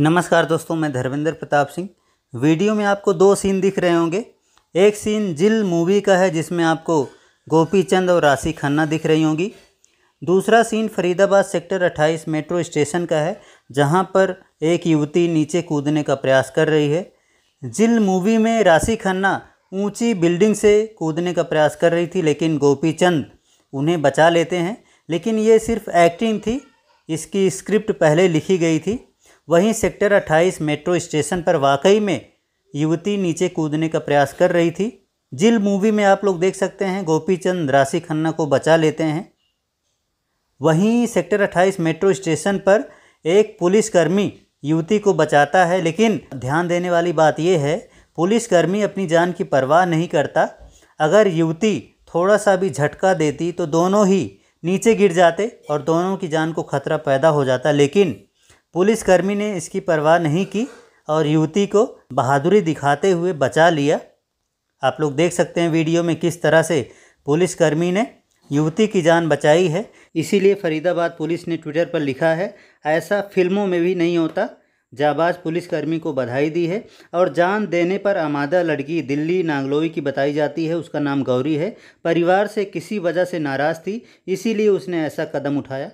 नमस्कार दोस्तों मैं धर्मेंद्र प्रताप सिंह वीडियो में आपको दो सीन दिख रहे होंगे एक सीन जिल मूवी का है जिसमें आपको गोपी चंद और राशि खन्ना दिख रही होंगी दूसरा scene Faridabad sector 28 metro station का है जहां पर एक युवती नीचे कूदने का प्रयास कर रही है जिल मूवी में राशि खन्ना ऊंची बिल्डिंग से कूदने का प्रयास कर रही थी लेकिन गोपी चंद उन्हें बचा लेते हैं लेकिन ये सिर्फ एक्टिंग थी इसकी स्क्रिप्ट पहले लिखी गई थी वहीं सेक्टर 28 मेट्रो स्टेशन पर वाकई में युवती नीचे कूदने का प्रयास कर रही थी जिल मूवी में आप लोग देख सकते हैं गोपी चंद राशि खन्ना को बचा लेते हैं वहीं सेक्टर 28 मेट्रो स्टेशन पर एक पुलिसकर्मी युवती को बचाता है लेकिन ध्यान देने वाली बात यह है पुलिसकर्मी अपनी जान की परवाह नहीं करता अगर युवती थोड़ा सा भी झटका देती तो दोनों ही नीचे गिर जाते और दोनों की जान को खतरा पैदा हो जाता लेकिन पुलिसकर्मी ने इसकी परवाह नहीं की और युवती को बहादुरी दिखाते हुए बचा लिया आप लोग देख सकते हैं वीडियो में किस तरह से पुलिसकर्मी ने युवती की जान बचाई है इसीलिए फरीदाबाद पुलिस ने ट्विटर पर लिखा है ऐसा फिल्मों में भी नहीं होता जाबाज पुलिसकर्मी को बधाई दी है और जान देने पर आमादा लड़की दिल्ली नांगलोई की बताई जाती है उसका नाम गौरी है परिवार से किसी वजह से नाराज़ थी इसीलिए उसने ऐसा कदम उठाया